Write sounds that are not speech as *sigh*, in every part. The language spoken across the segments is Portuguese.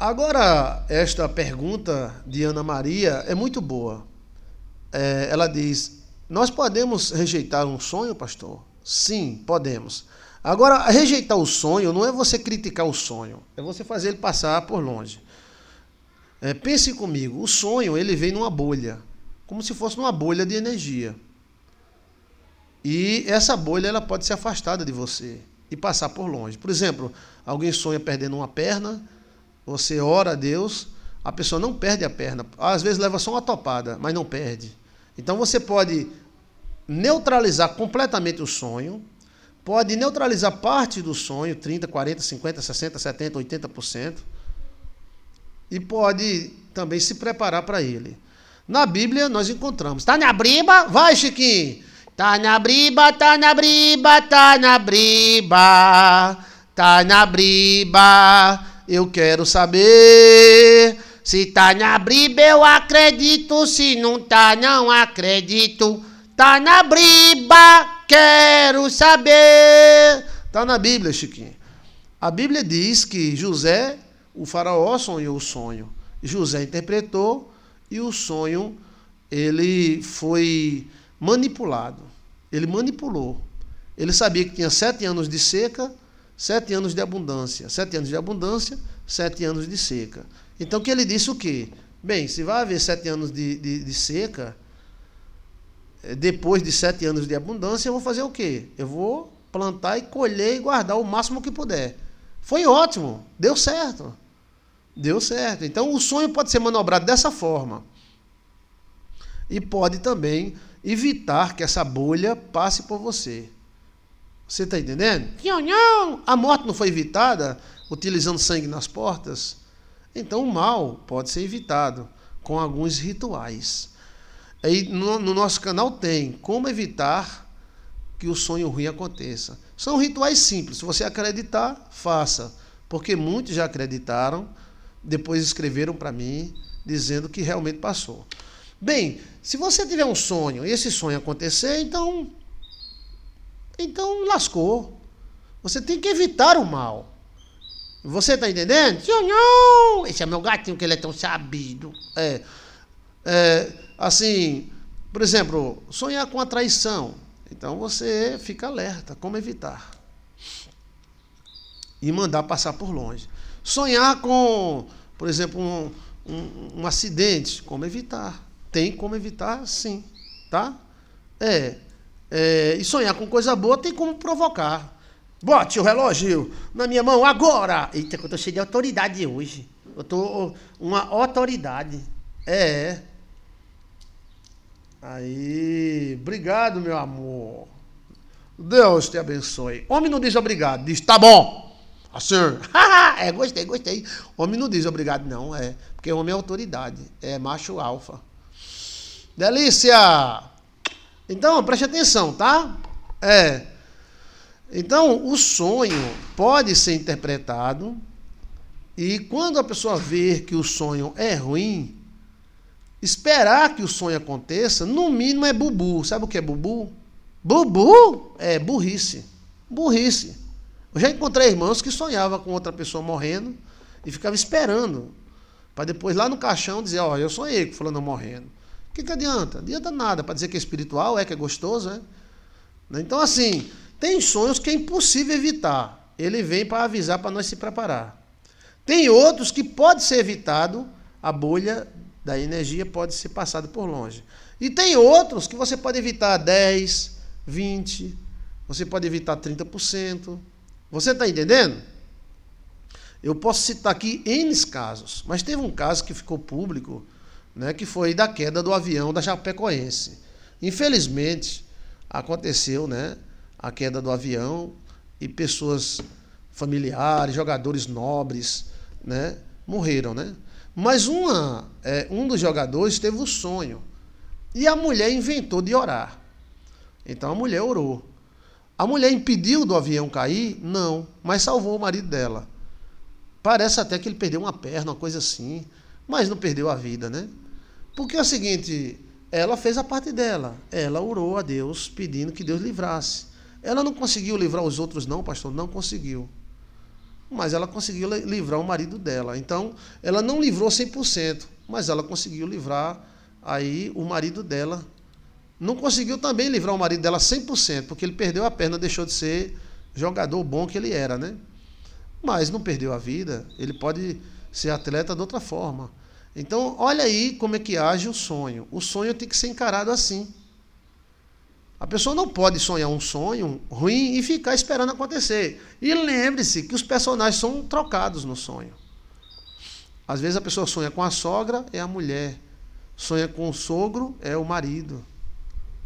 Agora, esta pergunta de Ana Maria é muito boa. É, ela diz: Nós podemos rejeitar um sonho, pastor? Sim, podemos. Agora, rejeitar o sonho não é você criticar o sonho, é você fazer ele passar por longe. É, pense comigo, o sonho ele vem numa bolha, como se fosse uma bolha de energia. E essa bolha ela pode ser afastada de você e passar por longe. Por exemplo, alguém sonha perdendo uma perna, você ora a Deus, a pessoa não perde a perna. Às vezes leva só uma topada, mas não perde. Então você pode neutralizar completamente o sonho, pode neutralizar parte do sonho, 30, 40, 50, 60, 70, 80%, e pode também se preparar para ele. Na Bíblia nós encontramos. Tá na briba? Vai, Chiquinho. Tá na briba, tá na briba, tá na briba. Tá na briba. Eu quero saber se tá na Bíblia, eu acredito. Se não tá, não acredito. Tá na Bíblia, quero saber. Tá na Bíblia, Chiquinho. A Bíblia diz que José, o faraó, sonhou o sonho. José interpretou e o sonho ele foi manipulado. Ele manipulou. Ele sabia que tinha sete anos de seca Sete anos de abundância. Sete anos de abundância, sete anos de seca. Então que ele disse o quê? Bem, se vai haver sete anos de, de, de seca, eh, depois de sete anos de abundância, eu vou fazer o quê? Eu vou plantar e colher e guardar o máximo que puder. Foi ótimo, deu certo. Deu certo. Então o sonho pode ser manobrado dessa forma. E pode também evitar que essa bolha passe por você. Você está entendendo? A morte não foi evitada utilizando sangue nas portas. Então o mal pode ser evitado com alguns rituais. Aí no, no nosso canal tem como evitar que o sonho ruim aconteça. São rituais simples. Se você acreditar, faça. Porque muitos já acreditaram, depois escreveram para mim dizendo que realmente passou. Bem, se você tiver um sonho e esse sonho acontecer, então então lascou. Você tem que evitar o mal. Você tá entendendo? Não, esse é meu gatinho que ele é tão sabido. É, é, assim, por exemplo, sonhar com a traição. Então você fica alerta, como evitar. E mandar passar por longe. Sonhar com, por exemplo, um, um, um acidente, como evitar. Tem como evitar, sim, tá? É, é, e sonhar com coisa boa tem como provocar. Bote o relógio na minha mão agora! Eita, que eu tô cheio de autoridade hoje. Eu tô uma autoridade. É. Aí, obrigado, meu amor. Deus te abençoe. Homem não diz obrigado, diz tá bom. Assim, *laughs* é, gostei, gostei. Homem não diz obrigado, não, é. Porque homem é autoridade, é macho alfa. Delícia! Então, preste atenção, tá? É. Então, o sonho pode ser interpretado e quando a pessoa ver que o sonho é ruim, esperar que o sonho aconteça, no mínimo é bubu. Sabe o que é bubu? Bubu é burrice. Burrice. Eu já encontrei irmãos que sonhavam com outra pessoa morrendo e ficava esperando para depois lá no caixão dizer, ó, oh, eu sonhei com fulano morrendo. O que, que adianta? Adianta nada. Para dizer que é espiritual, é que é gostoso, é. né? Então, assim, tem sonhos que é impossível evitar. Ele vem para avisar para nós se preparar. Tem outros que pode ser evitado, a bolha da energia pode ser passada por longe. E tem outros que você pode evitar 10, 20, você pode evitar 30%. Você está entendendo? Eu posso citar aqui N casos, mas teve um caso que ficou público né, que foi da queda do avião da Chapecoense. Infelizmente, aconteceu né, a queda do avião e pessoas familiares, jogadores nobres, né, morreram. Né? Mas uma, é, um dos jogadores teve o um sonho e a mulher inventou de orar. Então a mulher orou. A mulher impediu do avião cair? Não, mas salvou o marido dela. Parece até que ele perdeu uma perna, uma coisa assim, mas não perdeu a vida, né? Porque é o seguinte, ela fez a parte dela. Ela orou a Deus pedindo que Deus livrasse. Ela não conseguiu livrar os outros, não, pastor, não conseguiu. Mas ela conseguiu livrar o marido dela. Então, ela não livrou 100%, mas ela conseguiu livrar aí o marido dela. Não conseguiu também livrar o marido dela 100%, porque ele perdeu a perna, deixou de ser jogador bom que ele era, né? Mas não perdeu a vida, ele pode ser atleta de outra forma. Então, olha aí como é que age o sonho. O sonho tem que ser encarado assim. A pessoa não pode sonhar um sonho ruim e ficar esperando acontecer. E lembre-se que os personagens são trocados no sonho. Às vezes a pessoa sonha com a sogra, é a mulher. Sonha com o sogro, é o marido.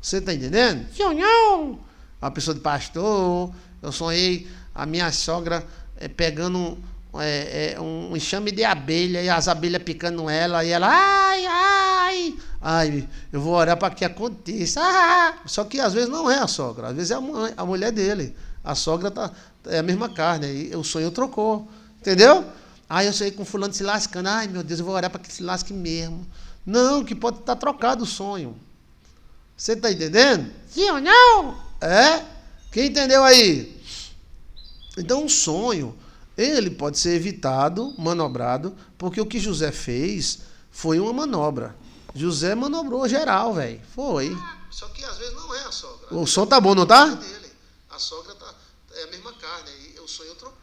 Você está entendendo? Sonhão! A pessoa de pastor, eu sonhei a minha sogra é, pegando é, é, um enxame de abelha e as abelhas picando ela e ela, ai, ai, ai, eu vou orar para que aconteça. Ah, ah, ah! Só que às vezes não é a sogra, às vezes é a, mãe, a mulher dele. A sogra tá, é a mesma carne, e o sonho trocou, entendeu? Aí eu saí com fulano se lascando, ai meu Deus, eu vou orar para que se lasque mesmo. Não, que pode estar tá trocado o sonho. Você está entendendo? Sim ou não? É? Quem entendeu aí? Então, um sonho ele pode ser evitado, manobrado, porque o que José fez foi uma manobra. José manobrou geral, velho. Foi. Ah, só que às vezes não é a sogra. O som tá bom, não tá? A sogra tá, é a mesma carne, o sonho trocou.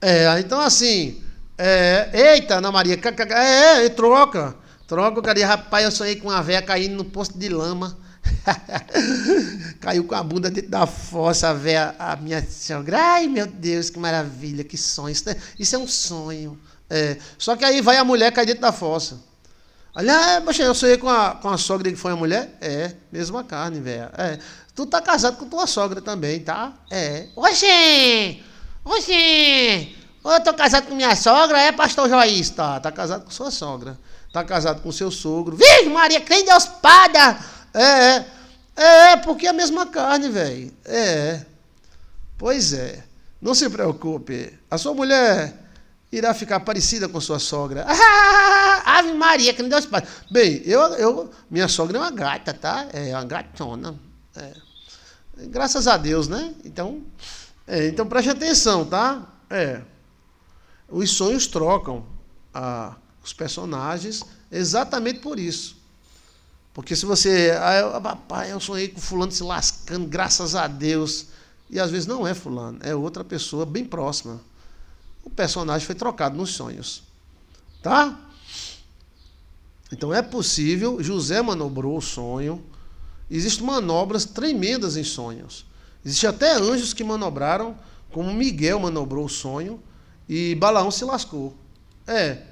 É, então assim. É, eita, Ana Maria, é, é, troca. Troca, cara, rapaz, eu sonhei com uma véia caindo no posto de lama. *laughs* Caiu com a bunda dentro da fossa, ver véia, a minha sogra. Ai, meu Deus, que maravilha, que sonho. Isso, né? isso é um sonho. É. Só que aí vai a mulher cair dentro da fossa. Olha, ah, eu sonhei com a, com a sogra que foi a mulher? É, mesma carne, velho. É. Tu tá casado com tua sogra também, tá? É. Oxê! Oxê! Eu tô casado com minha sogra, é pastor Joís, tá? Tá casado com sua sogra. Tá casado com seu sogro. Virgem Maria, crê em Deus, pada! É, é. É, porque é a mesma carne, velho. É. Pois é. Não se preocupe. A sua mulher irá ficar parecida com sua sogra. Ah, *laughs* Ave Maria, que não deu espaço. Bem, eu, eu, minha sogra é uma gata, tá? É, é uma gatona. É. Graças a Deus, né? Então, é, então preste atenção, tá? É. Os sonhos trocam ah, os personagens exatamente por isso. Porque se você. Ah, papai, ah, eu sonhei com fulano se lascando, graças a Deus. E às vezes não é fulano, é outra pessoa bem próxima. O personagem foi trocado nos sonhos. Tá? Então é possível, José manobrou o sonho. Existem manobras tremendas em sonhos. Existem até anjos que manobraram, como Miguel manobrou o sonho e Balaão se lascou. É,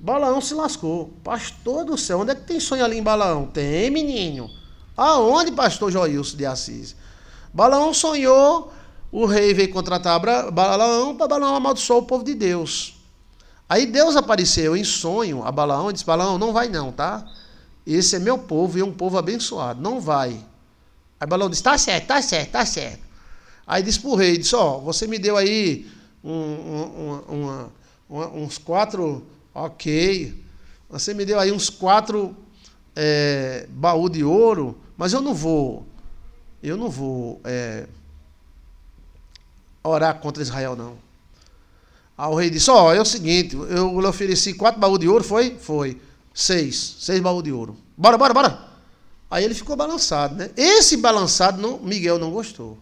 Balaão se lascou. Pastor do céu, onde é que tem sonho ali em Balaão? Tem, menino. Aonde, pastor Joilson de Assis? Balaão sonhou, o rei veio contratar Balaão, para Balaão amaldiçoar o povo de Deus. Aí Deus apareceu em sonho a Balaão e disse: Balaão, não vai não, tá? Esse é meu povo e é um povo abençoado, não vai. Aí Balaão disse: tá certo, tá certo, tá certo. Aí disse o rei: disse, ó, oh, você me deu aí um, um, uma, uma, uns quatro Ok, você me deu aí uns quatro é, baú de ouro, mas eu não vou, eu não vou é, orar contra Israel, não. Aí o rei disse: Ó, oh, é o seguinte, eu lhe ofereci quatro baús de ouro, foi? Foi. Seis, seis baús de ouro. Bora, bora, bora. Aí ele ficou balançado, né? Esse balançado, não, Miguel não gostou.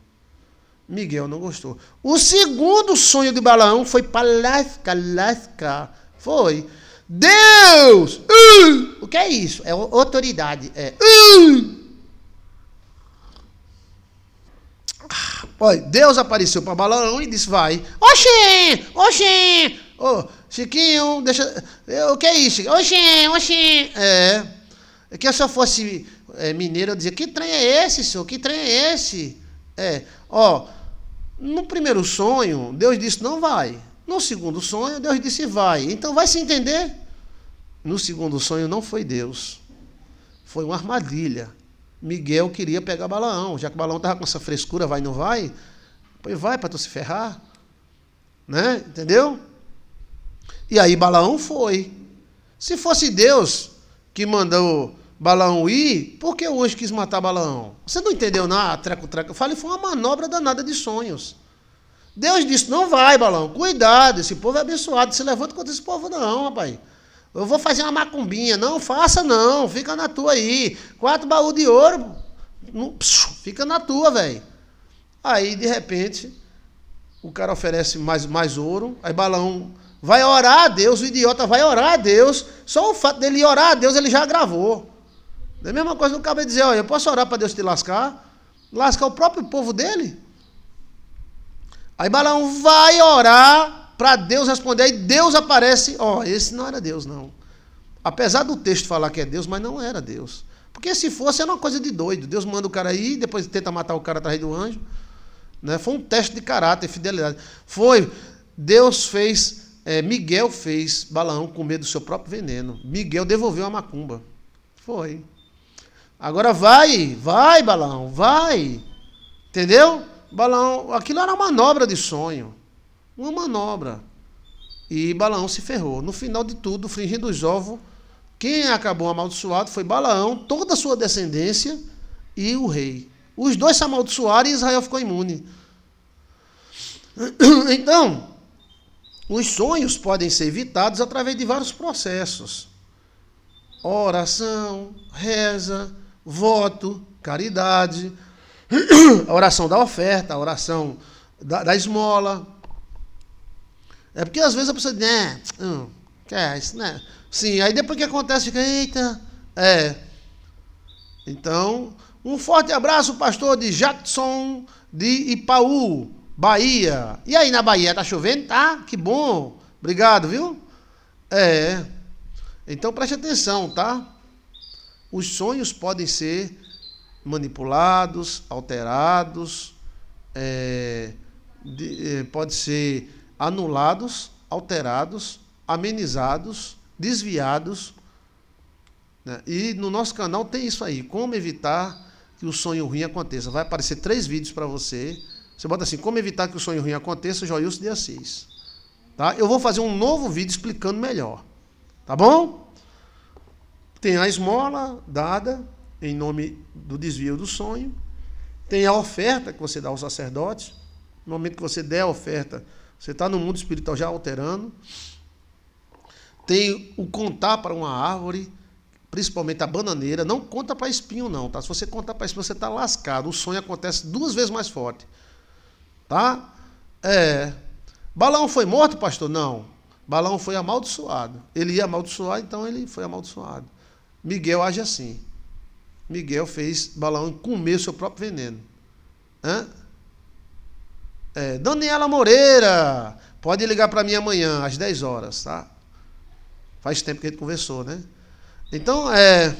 Miguel não gostou. O segundo sonho de Balaão foi para lascar, lascar foi. Deus! Uh! O que é isso? É autoridade. É. Uh! Ah, olha, Deus apareceu para Balaão e disse: Vai. Oxê! Oxê! Ô, oh, Chiquinho, deixa. O que é isso? Oxê! Oxê! É. é que se eu fosse é, mineiro, eu dizia: Que trem é esse, senhor? Que trem é esse? É. Ó, no primeiro sonho, Deus disse: Não vai. No segundo sonho, Deus disse: Vai. Então vai se entender? No segundo sonho, não foi Deus. Foi uma armadilha. Miguel queria pegar Balaão, já que Balaão estava com essa frescura, vai, não vai? Pois vai para tu se ferrar. Né? Entendeu? E aí Balaão foi. Se fosse Deus que mandou Balaão ir, por que o anjo quis matar Balaão? Você não entendeu nada, treco, treco. falei foi uma manobra danada de sonhos. Deus disse: não vai, balão, cuidado, esse povo é abençoado, se levanta contra esse povo, não, rapaz. Eu vou fazer uma macumbinha, não faça, não, fica na tua aí. Quatro baús de ouro, fica na tua, velho. Aí, de repente, o cara oferece mais, mais ouro, aí Balão vai orar a Deus, o idiota vai orar a Deus, só o fato dele orar a Deus ele já gravou. É a mesma coisa o cara dizer: olha, eu posso orar para Deus te lascar, lascar o próprio povo dele. Aí Balaão vai orar para Deus responder, aí Deus aparece, ó, oh, esse não era Deus não. Apesar do texto falar que é Deus, mas não era Deus. Porque se fosse era uma coisa de doido. Deus manda o cara ir, depois tenta matar o cara atrás do anjo. Né? Foi um teste de caráter, fidelidade. Foi, Deus fez é, Miguel fez Balaão comer do seu próprio veneno. Miguel devolveu a macumba. Foi. Agora vai, vai, Balaão, vai. Entendeu? Balaão, aquilo era uma manobra de sonho. Uma manobra. E Balaão se ferrou. No final de tudo, fingindo os ovos, quem acabou amaldiçoado foi Balaão, toda a sua descendência e o rei. Os dois se amaldiçoaram e Israel ficou imune. *coughs* Então, os sonhos podem ser evitados através de vários processos: oração, reza, voto, caridade a oração da oferta, a oração da, da esmola. É porque às vezes a pessoa diz, né, hum, quer, isso né. Sim, aí depois que acontece, fica, eita, é. Então, um forte abraço, pastor de Jackson de Ipaú, Bahia. E aí na Bahia, tá chovendo? Tá, que bom. Obrigado, viu? É. Então preste atenção, tá? Os sonhos podem ser manipulados, alterados, é, de, é, pode ser anulados, alterados, amenizados, desviados. Né? E no nosso canal tem isso aí, como evitar que o sonho ruim aconteça. Vai aparecer três vídeos para você. Você bota assim, como evitar que o sonho ruim aconteça, Joilson de Assis. Tá? Eu vou fazer um novo vídeo explicando melhor. Tá bom? Tem a esmola dada, em nome do desvio do sonho. Tem a oferta que você dá aos sacerdotes. No momento que você der a oferta, você está no mundo espiritual já alterando. Tem o contar para uma árvore, principalmente a bananeira. Não conta para espinho, não, tá? Se você contar para espinho, você está lascado. O sonho acontece duas vezes mais forte. Tá? É. Balão foi morto, pastor? Não. Balão foi amaldiçoado. Ele ia amaldiçoar, então ele foi amaldiçoado. Miguel age assim. Miguel fez Balaão comer seu próprio veneno. Hã? É, Daniela Moreira, pode ligar para mim amanhã, às 10 horas, tá? Faz tempo que a gente conversou, né? Então, é,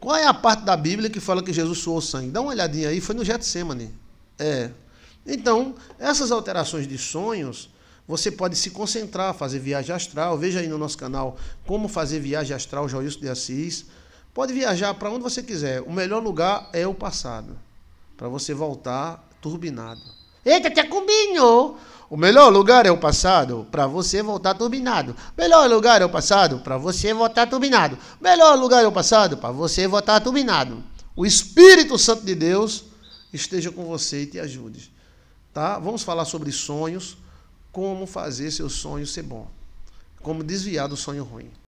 qual é a parte da Bíblia que fala que Jesus suou sangue? Dá uma olhadinha aí, foi no Getsemane. É. Então, essas alterações de sonhos, você pode se concentrar, fazer viagem astral. Veja aí no nosso canal como fazer viagem astral, Joilson de Assis. Pode viajar para onde você quiser. O melhor lugar é o passado. Para você voltar turbinado. Eita, até combinho! O melhor lugar é o passado para você voltar turbinado. Melhor lugar é o passado para você voltar turbinado. Melhor lugar é o passado para você voltar turbinado. O Espírito Santo de Deus esteja com você e te ajude. Tá? Vamos falar sobre sonhos, como fazer seu sonho ser bom, como desviar do sonho ruim.